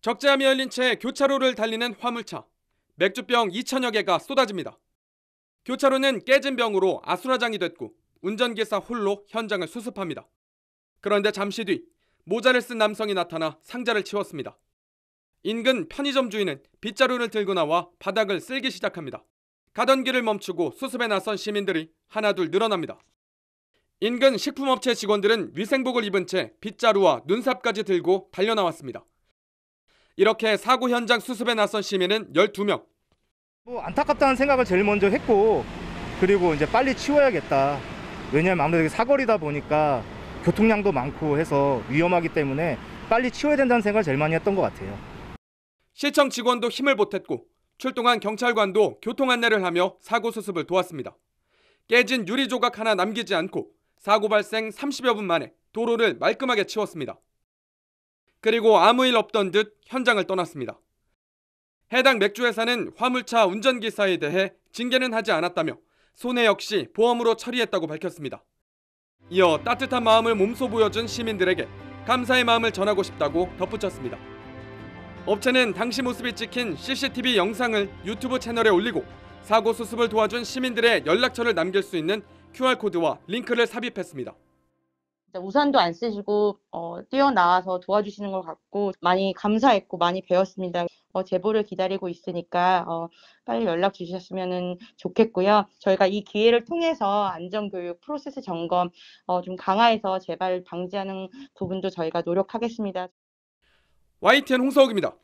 적재함이 열린 채 교차로를 달리는 화물차, 맥주병 2천여 개가 쏟아집니다. 교차로는 깨진 병으로 아수라장이 됐고 운전기사 홀로 현장을 수습합니다. 그런데 잠시 뒤 모자를 쓴 남성이 나타나 상자를 치웠습니다. 인근 편의점 주인은 빗자루를 들고 나와 바닥을 쓸기 시작합니다. 가던 길을 멈추고 수습에 나선 시민들이 하나둘 늘어납니다. 인근 식품업체 직원들은 위생복을 입은 채 빗자루와 눈삽까지 들고 달려나왔습니다. 이렇게 사고 현장 수습에 나선 시민은 12명. 뭐 안타깝다는 생각을 제일 먼저 했고 그리고 이제 빨리 치워야겠다. 왜냐하면 아무래도 사거리다 보니까 교통량도 많고 해서 위험하기 때문에 빨리 치워야 된다는 생각을 제일 많이 했던 것 같아요. 시청 직원도 힘을 보탰고 출동한 경찰관도 교통 안내를 하며 사고 수습을 도왔습니다. 깨진 유리 조각 하나 남기지 않고 사고 발생 30여 분 만에 도로를 말끔하게 치웠습니다. 그리고 아무 일 없던 듯 현장을 떠났습니다. 해당 맥주회사는 화물차 운전기사에 대해 징계는 하지 않았다며 손해 역시 보험으로 처리했다고 밝혔습니다. 이어 따뜻한 마음을 몸소 보여준 시민들에게 감사의 마음을 전하고 싶다고 덧붙였습니다. 업체는 당시 모습이 찍힌 CCTV 영상을 유튜브 채널에 올리고 사고 수습을 도와준 시민들의 연락처를 남길 수 있는 QR코드와 링크를 삽입했습니다. 우산도 안 쓰시고 어, 뛰어나와서 도와주시는 것 같고 많이 감사했고 많이 배웠습니다. 어, 제보를 기다리고 있으니까 어, 빨리 연락 주셨으면 좋겠고요. 저희가 이 기회를 통해서 안전교육 프로세스 점검 어, 좀 강화해서 재발 방지하는 부분도 저희가 노력하겠습니다. YTN 홍석입니다